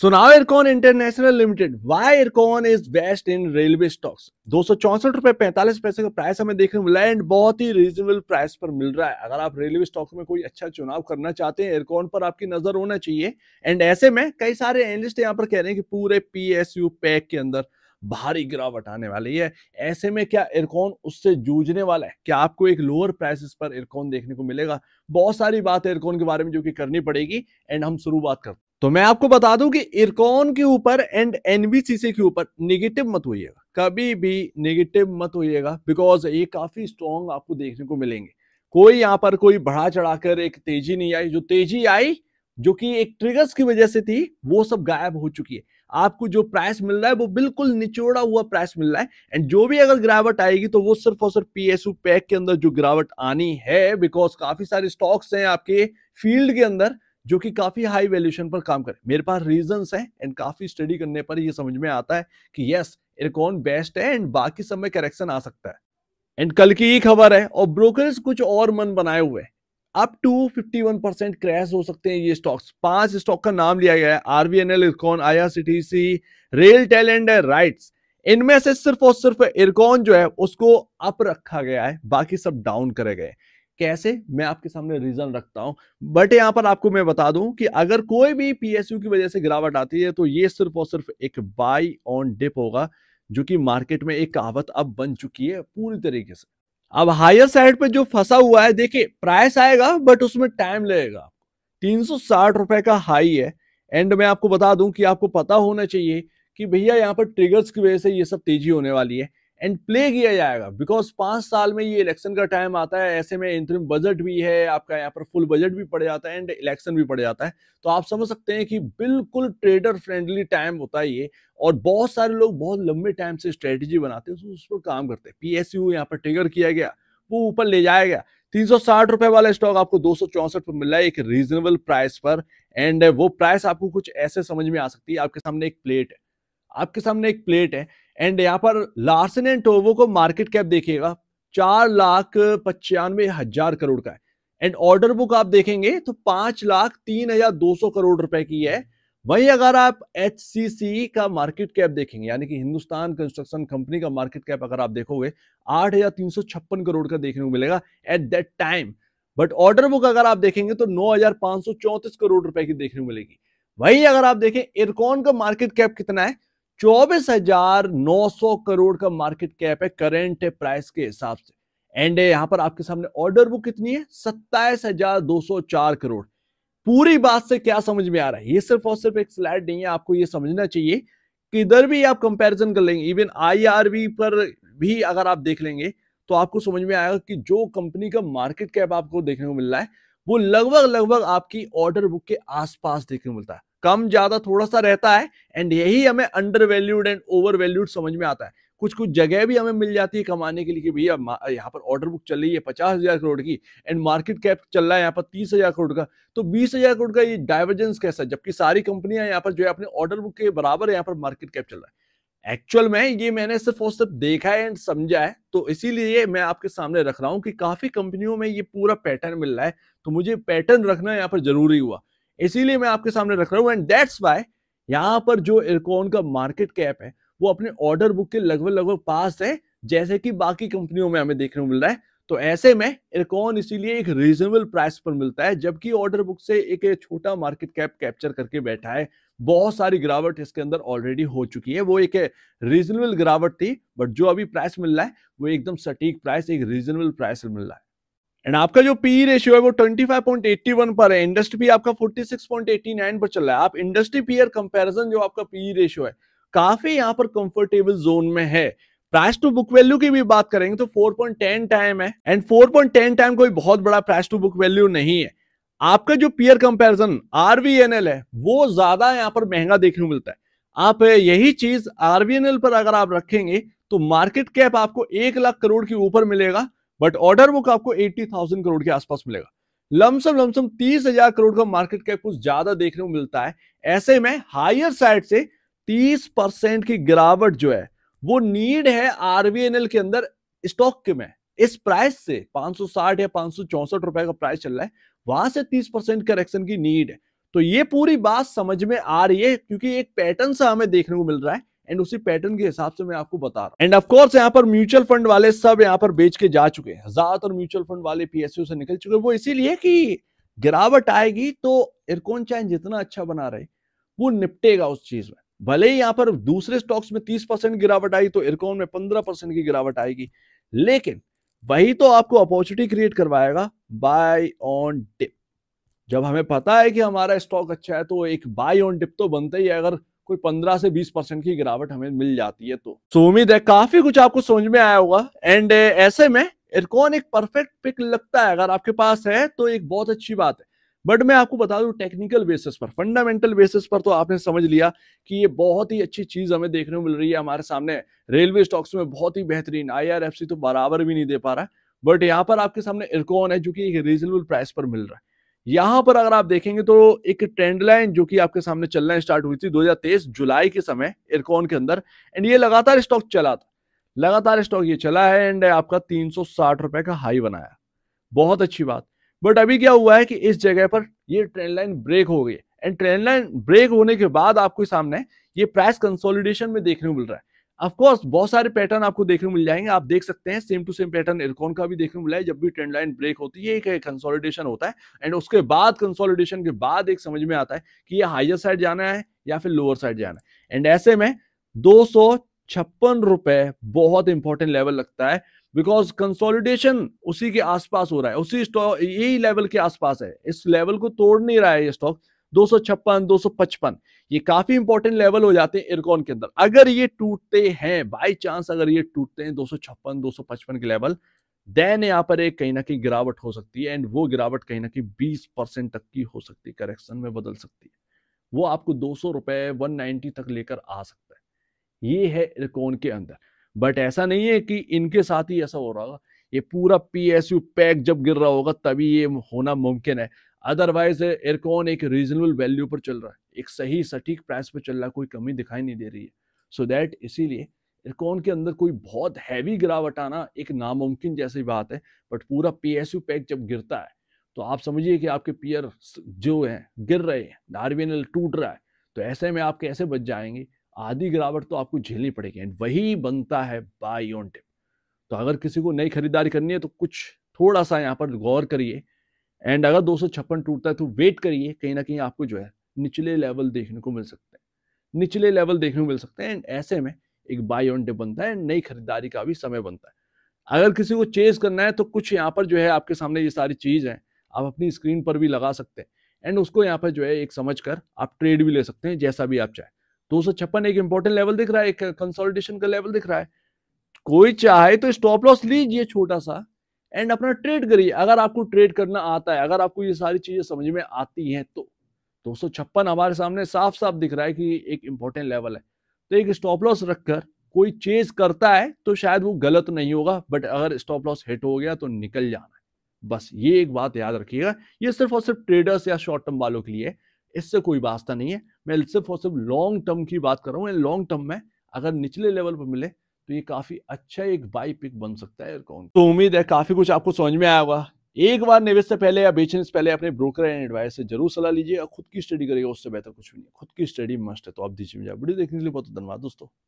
सुनाओ Ircon international limited why Ircon is best in railway stocks दो सौ चौसठ रुपए पैंतालीस पैसे का प्राइस हमें देखने को मिला एंड बहुत ही रीजनेबल प्राइस पर मिल रहा है अगर आप रेलवे स्टॉक में कोई अच्छा चुनाव करना चाहते हैं एयरकॉन पर आपकी नजर होना चाहिए एंड ऐसे में कई सारे एनलिस्ट यहाँ पर कह रहे हैं कि पूरे पी एस यू पैक के अंदर भारी गिरावट आने वाली है ऐसे में क्या एयरकॉन उससे जूझने वाला है क्या आपको एक लोअर प्राइसेस पर एयरकॉन देखने को मिलेगा बहुत सारी बात है एयरकॉन के बारे में जो कि करनी पड़ेगी एंड हम शुरू बात करते हैं तो मैं आपको बता दूं कि इरकॉन के ऊपर एंड एनबीसी के ऊपर नेगेटिव मत होइएगा कभी भी नेगेटिव मत होइएगा बिकॉज ये काफी स्ट्रॉन्ग आपको देखने को मिलेंगे कोई यहाँ पर कोई बढ़ा चढ़ाकर एक तेजी नहीं आई जो तेजी आई जो कि एक ट्रिगर्स की वजह से थी वो सब गायब हो चुकी है आपको जो प्राइस मिल रहा है वो बिल्कुल निचोड़ा हुआ प्राइस मिल रहा है एंड जो भी अगर गिरावट आएगी तो वो सिर्फ और सिर्फ पी पैक के अंदर जो गिरावट आनी है बिकॉज काफी सारे स्टॉक्स हैं आपके फील्ड के अंदर जो कि काफ़ी हाई वैल्यूशन पर काम करें मेरे पास रीजंस हैं एंड काफ़ी स्टडी करने पर यह समझ में आता है कि यस इरकॉन बेस्ट है एंड बाकी सब में करेक्शन आ सकता है एंड कल की ही खबर है और ब्रोकर्स कुछ और मन बनाए हुए हैं अप टू 51 परसेंट क्रैश हो सकते हैं ये स्टॉक्स पांच स्टॉक का नाम लिया गया है RVNL Ircon C rail talent and right इनमें से सिर्फ और सिर्फ इरकॉन जो है उसको अप रखा गया है बाकी सब डाउन करे गए कैसे मैं आपके सामने रीजन रखता हूं बट यहाँ पर आपको मैं बता दूं कि अगर कोई भी पीएसयू की वजह से गिरावट आती है तो ये सिर्फ और सिर्फ एक बाई ऑन डिप होगा जो कि मार्केट में एक कहावत अब बन चुकी है पूरी तरीके से अब हायर साइड पे जो फंसा हुआ है देखिए प्राइस आएगा बट उसमें टाइम लगेगा तीन रुपए का हाई है एंड मैं आपको बता दूं कि आपको पता होना चाहिए कि भैया यहाँ पर ट्रिगर्स की वजह से ये सब तेजी होने वाली है एंड प्ले किया जाएगा बिकॉज पांच साल में ये इलेक्शन का टाइम आता है ऐसे में इंतरिम बजट भी है आपका यहाँ पर फुल बजट भी पड़ जाता है एंड इलेक्शन भी पड़ जाता है तो आप समझ सकते हैं कि बिल्कुल ट्रेडर फ्रेंडली टाइम होता है ये और बहुत सारे लोग बहुत लंबे टाइम से स्ट्रेटेजी बनाते हैं उस पर काम करते हैं पी एस यू यहाँ पर ट्रिगर किया गया वो ऊपर ले जाया गया तीन रुपए वाला स्टॉक आपको दो पर मिला है एक रीजनेबल प्राइस पर एंड वो प्राइस आपको कुछ ऐसे समझ में आ सकती है आपके सामने एक प्लेट है आपके सामने एक प्लेट है एंड यहाँ पर लार्सन एंड टोवो को मार्केट कैप देखिएगा चार लाख पचानवे हजार करोड़ का है एंड ऑर्डर बुक आप देखेंगे तो पांच लाख तीन हजार दो सौ करोड़ रुपए की है वहीं अगर आप एच का मार्केट कैप देखेंगे यानी कि हिंदुस्तान कंस्ट्रक्शन कंपनी का मार्केट कैप अगर आप देखोगे आठ हजार तीन सौ छप्पन करोड़ का देखने को मिलेगा at that time but order book अगर आप देखेंगे तो नौ हजार पांच सौ चौंतीस करोड़ रुपए की देखने को मिलेगी वही अगर आप देखें इरकॉन का मार्केट कैप कितना है चौबीस हजार नौ सौ करोड़ का मार्केट कैप है करेंट प्राइस के हिसाब से एंड यहां पर आपके सामने ऑर्डर बुक कितनी है सत्ताईस हजार दो सौ चार करोड़ पूरी बात से क्या समझ में आ रहा है ये सिर्फ और सिर्फ एक स्लाइड नहीं है आपको ये समझना चाहिए कि इधर भी आप कंपैरिजन कर लेंगे इवन आईआरबी पर भी अगर आप देख लेंगे तो आपको समझ में आएगा कि जो कंपनी का मार्केट कैप आपको देखने को मिल रहा है वो लगभग लगभग आपकी ऑर्डर बुक के आसपास देखने को मिलता है कम ज्यादा थोड़ा सा रहता है एंड यही हमें under valued and over valued समझ में आता है कुछ कुछ जगह भी हमें मिल जाती है कमाने के लिए कि भैया यहाँ पर ऑर्डर बुक चल रही है पचास हजार करोड़ की एंड मार्केट कैप चल रहा है यहाँ पर तीस हजार करोड़ का तो बीस हजार करोड़ का ये डाइवर्जेंस कैसा है जबकि सारी कंपनियां यहाँ पर जो है अपने ऑर्डर बुक के बराबर यहाँ पर मार्केट कैप चल रहा है एक्चुअल में ये मैंने सिर्फ और सिर्फ देखा है एंड समझा है तो इसीलिए मैं आपके सामने रख रहा हूँ कि काफी कंपनियों में ये पूरा पैटर्न मिल रहा है तो मुझे पैटर्न रखना यहाँ पर जरूरी हुआ इसीलिए मैं आपके सामने रख रहा हूँ एंड दैट्स वाई यहाँ पर जो इरकॉन का मार्केट कैप है वो अपने ऑर्डर बुक के लगभग लगभग पास है जैसे कि बाकी कंपनियों में हमें देखने को मिल रहा है तो ऐसे में इरकॉन इसीलिए एक रीजनेबल प्राइस पर मिलता है जबकि ऑर्डर बुक से एक छोटा मार्केट कैप कैप्चर करके बैठा है बहुत सारी गिरावट इसके अंदर ऑलरेडी हो चुकी है वो एक रीजनेबल गिरावट थी बट जो अभी प्राइस मिल रहा है वो एकदम सटीक प्राइस एक रीजनेबल प्राइस मिल रहा है एंड आपका जो पी रेशियो e है वो 25.81 पर है इंडस्ट्री पी आपका 46.89 पर चल रहा है आप इंडस्ट्री पीयर कंपैरिजन जो आपका पी रेशियो e है काफी यहाँ पर कंफर्टेबल जोन में है प्राइस टू बुक वैल्यू की भी बात करेंगे तो 4.10 टाइम है एंड 4.10 टाइम कोई बहुत बड़ा प्राइस टू बुक वैल्यू नहीं है आपका जो पीयर कंपेरिजन आरवीएनएल है वो ज्यादा यहाँ पर महंगा देखने को मिलता है आप यही चीज आरवीएनएल पर अगर आप रखेंगे तो मार्केट कैप आपको एक लाख करोड़ के ऊपर मिलेगा बट ऑर्डर बुक आपको एट्टी थाउजेंड करोड़ के आसपास मिलेगा लमसम लमसम तीस हजार करोड़ का मार्केट कैप कुछ ज्यादा देखने को मिलता है ऐसे में हायर साइड से तीस परसेंट की गिरावट जो है वो नीड है आरबीएनएल के अंदर स्टॉक के में इस प्राइस से 560 या पांच रुपए का प्राइस चल रहा है वहां से 30 परसेंट करेक्शन की नीड है तो ये पूरी बात समझ में आ रही है क्योंकि एक पैटर्न सा हमें देखने को मिल रहा है एंड उसी पैटर्न के हिसाब से मैं आपको बता रहा हूँ एंड ऑफकोर्स यहाँ पर म्यूचुअल फंड वाले सब यहाँ पर बेच के जा चुके हैं ज्यादातर म्यूचुअल फंड वाले पीएसयू से निकल चुके वो इसीलिए कि गिरावट आएगी तो इरकोन चाइन जितना अच्छा बना रहे वो निपटेगा उस चीज में भले ही यहाँ पर दूसरे स्टॉक्स में तीस परसेंट गिरावट आई तो इरकोन में पंद्रह परसेंट की गिरावट आएगी लेकिन वही तो आपको अपॉर्चुनिटी क्रिएट करवाएगा बाय ऑन डिप जब हमें पता है कि हमारा स्टॉक अच्छा है तो एक बाय ऑन डिप तो बनता ही है अगर कोई 15 से 20 परसेंट की गिरावट हमें मिल जाती है तो सो उम्मीद है काफी कुछ आपको समझ में आया होगा एंड uh, ऐसे में इरकॉन एक परफेक्ट पिक लगता है अगर आपके पास है तो एक बहुत अच्छी बात है बट मैं आपको बता दूं टेक्निकल बेसिस पर फंडामेंटल बेसिस पर तो आपने समझ लिया कि ये बहुत ही अच्छी चीज हमें देखने को मिल रही है हमारे सामने रेलवे स्टॉक्स में बहुत ही बेहतरीन आई तो बराबर भी नहीं दे पा रहा है बट यहाँ पर आपके सामने इरकॉन है जो कि एक रीजनेबल प्राइस पर मिल रहा है यहां पर अगर आप देखेंगे तो एक ट्रेंड लाइन जो कि आपके सामने चलना स्टार्ट हुई थी 2023 जुलाई के समय इरकॉन के अंदर एंड ये लगातार स्टॉक चला था लगातार स्टॉक ये चला है एंड आपका तीन रुपए का हाई बनाया बहुत अच्छी बात बट अभी क्या हुआ है कि इस जगह पर ये ट्रेंड लाइन ब्रेक हो गई एंड ट्रेंड लाइन ब्रेक होने के बाद आपको सामने ये प्राइस कंसोलिडेशन में देखने को मिल रहा है ऑफकोर्स बहुत सारे पैटर्न आपको देखने मिल जाएंगे आप देख सकते हैं same to same pattern Ircon का भी देखने मिला है जब भी ट्रेंड लाइन ब्रेक होती है एक कंसोलिडेशन होता है एंड उसके बाद कंसोलिडेशन के बाद एक समझ में आता है कि ये हाइयर साइड जाना है या फिर लोअर साइड जाना है एंड ऐसे में दो छप्पन रुपए बहुत इंपॉर्टेंट लेवल लगता है बिकॉज कंसोलिडेशन उसी के आसपास हो रहा है उसी स्टॉक यही लेवल के आसपास है इस लेवल को तोड़ नहीं रहा है ये स्टॉक दो सौ ये काफी इंपॉर्टेंट लेवल हो जाते हैं इरकॉन के अंदर अगर ये टूटते हैं बाई चांस अगर ये टूटते हैं दो सौ के लेवल देन यहाँ पर एक कहीं ना कहीं गिरावट हो सकती है एंड वो गिरावट कहीं ना कहीं बीस परसेंट तक की हो सकती है करेक्शन में बदल सकती है वो आपको दो सौ रुपए वन नाइन्टी तक लेकर आ सकता है ये है इरकॉन के अंदर बट ऐसा नहीं है कि इनके साथ ही ऐसा हो रहा होगा ये पूरा पी एस यू पैक जब गिर रहा होगा तभी ये होना मुमकिन है अदरवाइज एयरकॉन एक रीजनेबल वैल्यू पर चल रहा है एक सही सटीक प्राइस पर चल रहा है कोई कमी दिखाई नहीं दे रही है सो so दैट इसीलिए एयरकॉन के अंदर कोई बहुत हैवी गिरावट आना एक नामुमकिन जैसी बात है बट पूरा पी एस यू पैक जब गिरता है तो आप समझिए कि आपके पियर जो है गिर रहे हैं आर टूट रहा है तो ऐसे में आप कैसे बच जाएंगे आधी गिरावट तो आपको झेलनी पड़ेगी एंड वही बनता है बाई ऑन टिप तो अगर किसी को नई खरीदारी करनी है तो कुछ थोड़ा सा यहाँ पर गौर करिए एंड अगर दो टूटता है तो वेट करिए कहीं ना कहीं आपको जो है निचले लेवल देखने को मिल सकते हैं निचले लेवल देखने को मिल सकते हैं एंड ऐसे में एक बाई ऑन डे बनता है नई खरीदारी का भी समय बनता है अगर किसी को चेज करना है तो कुछ यहाँ पर जो है आपके सामने ये सारी चीज़ है आप अपनी स्क्रीन पर भी लगा सकते हैं एंड उसको यहाँ पर जो है एक समझ कर आप ट्रेड भी ले सकते हैं जैसा भी आप चाहे दो एक इंपॉर्टेंट लेवल दिख रहा है एक कंसोलिडेशन का लेवल दिख रहा है कोई चाहे तो स्टॉप लॉस लीजिए छोटा सा एंड अपना ट्रेड करिए अगर आपको ट्रेड करना आता है अगर आपको ये सारी चीज़ें समझ में आती हैं तो दो हमारे सामने साफ साफ दिख रहा है कि एक इंपॉर्टेंट लेवल है तो एक स्टॉप लॉस रखकर कोई चेज करता है तो शायद वो गलत नहीं होगा बट अगर स्टॉप लॉस हिट हो गया तो निकल जाना है बस ये एक बात याद रखिएगा ये सिर्फ और सिर्फ ट्रेडर्स या शॉर्ट टर्म वालों के लिए इससे कोई वास्ता नहीं है मैं सिर्फ और सिर्फ लॉन्ग टर्म की बात कर रहा हूँ लॉन्ग टर्म में अगर निचले लेवल पर मिले तो ये काफी अच्छा एक बाई पिक बन सकता है कौन तो उम्मीद है काफी कुछ आपको समझ में आया होगा एक बार निवेश से पहले या बेचने से पहले अपने ब्रोकर एंड एडवाइस से जरूर सलाह लीजिए और खुद की स्टडी करिएगा उससे बेहतर कुछ भी नहीं खुद की स्टडी मस्ट है तो आप दीजिए मुझे वीडियो देखने के लिए बहुत धन्यवाद दोस्तों